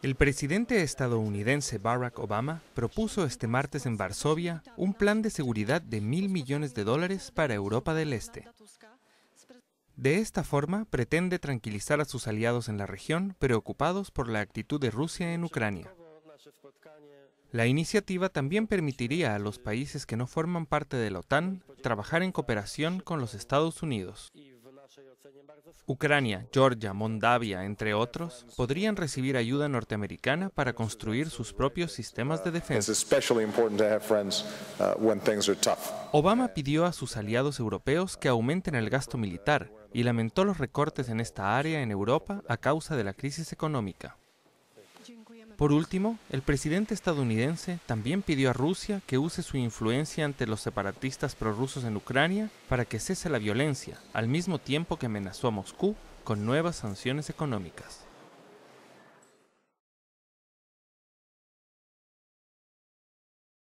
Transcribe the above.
El presidente estadounidense Barack Obama propuso este martes en Varsovia un plan de seguridad de mil millones de dólares para Europa del Este. De esta forma pretende tranquilizar a sus aliados en la región preocupados por la actitud de Rusia en Ucrania. La iniciativa también permitiría a los países que no forman parte de la OTAN trabajar en cooperación con los Estados Unidos. Ucrania, Georgia, Moldavia, entre otros, podrían recibir ayuda norteamericana para construir sus propios sistemas de defensa. Uh, Obama pidió a sus aliados europeos que aumenten el gasto militar y lamentó los recortes en esta área en Europa a causa de la crisis económica. Por último, el presidente estadounidense también pidió a Rusia que use su influencia ante los separatistas prorrusos en Ucrania para que cese la violencia, al mismo tiempo que amenazó a Moscú con nuevas sanciones económicas.